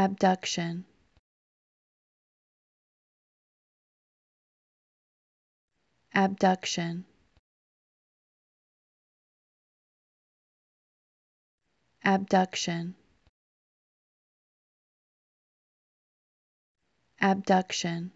abduction abduction abduction abduction